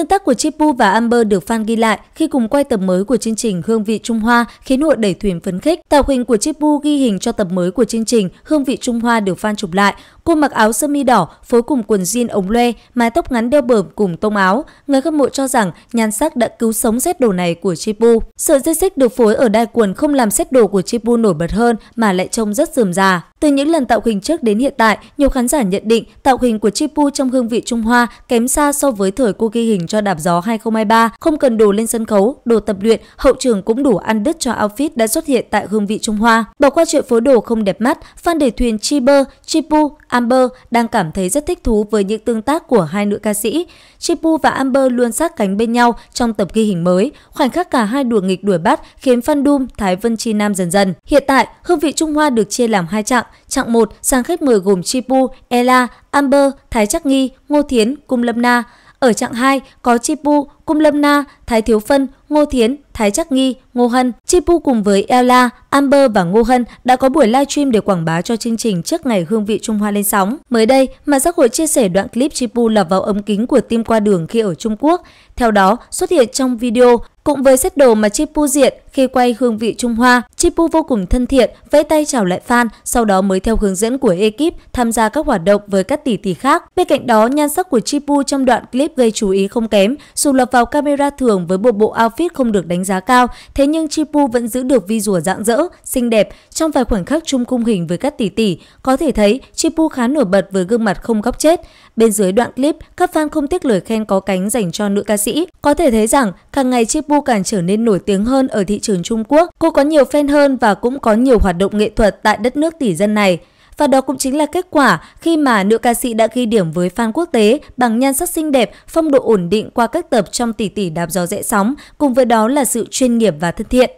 tương tác của Chipu và Amber được fan ghi lại khi cùng quay tập mới của chương trình Hương vị Trung Hoa khiến hội đẩy thuyền phấn khích. Tạo hình của Chipu ghi hình cho tập mới của chương trình Hương vị Trung Hoa được fan chụp lại. Cô mặc áo sơ mi đỏ, phối cùng quần jean ống loe, mái tóc ngắn đeo bờm cùng tông áo. Người hâm mộ cho rằng nhan sắc đã cứu sống xét đồ này của Chipu. Sợi dây xích được phối ở đai quần không làm xét đồ của Chipu nổi bật hơn mà lại trông rất rườm già Từ những lần tạo hình trước đến hiện tại, nhiều khán giả nhận định tạo hình của Chipu trong hương vị Trung Hoa kém xa so với thời cô ghi hình cho đạp gió 2023, không cần đồ lên sân khấu, đồ tập luyện, hậu trường cũng đủ ăn đứt cho outfit đã xuất hiện tại hương vị Trung Hoa. Bỏ qua chuyện phối đồ không đẹp mắt, fan để thuyền Chiber, Chipu, Amber đang cảm thấy rất thích thú với những tương tác của hai nữ ca sĩ. Chipu và Amber luôn sát cánh bên nhau trong tập ghi hình mới. Khoảnh khắc cả hai đùa nghịch đuổi bắt khiến fan Doom, Thái Vân Chi Nam dần dần. Hiện tại, hương vị Trung Hoa được chia làm hai chặng. Chặng 1, sang khách mời gồm Chipu, Ella, Amber, Thái Trắc Nghi, Ngô Thiến, Cung Lâm Na. Ở trạng 2 có Chipu, Cung Lâm Na, Thái Thiếu Phân, Ngô Thiến, Thái Chắc Nghi, Ngô Hân. Chipu cùng với Ella, Amber và Ngô Hân đã có buổi livestream để quảng bá cho chương trình trước ngày hương vị Trung Hoa lên sóng. Mới đây, mạng xã hội chia sẻ đoạn clip Chipu lọt vào ống kính của tim qua đường khi ở Trung Quốc. Theo đó, xuất hiện trong video Cùng với set đồ mà Chipu diện khi quay hương vị Trung Hoa, Chipu vô cùng thân thiện, vẫy tay chào lại fan, sau đó mới theo hướng dẫn của ekip tham gia các hoạt động với các tỷ tỷ khác. Bên cạnh đó, nhan sắc của Chipu trong đoạn clip gây chú ý không kém, dù lọt vào camera thường với bộ bộ outfit không được đánh giá giá cao, thế nhưng Chipu vẫn giữ được vi rùa rạng rỡ, xinh đẹp trong vài khoảnh khắc chung cung hình với các tỷ tỷ. Có thể thấy Chipu khá nổi bật với gương mặt không góc chết. Bên dưới đoạn clip, các fan không tiếc lời khen có cánh dành cho nữ ca sĩ. Có thể thấy rằng càng ngày Chipu càng trở nên nổi tiếng hơn ở thị trường Trung Quốc. Cô có nhiều fan hơn và cũng có nhiều hoạt động nghệ thuật tại đất nước tỷ dân này. Và đó cũng chính là kết quả khi mà nữ ca sĩ đã ghi điểm với fan quốc tế bằng nhan sắc xinh đẹp, phong độ ổn định qua các tập trong tỷ tỷ đạp gió dễ sóng, cùng với đó là sự chuyên nghiệp và thân thiện.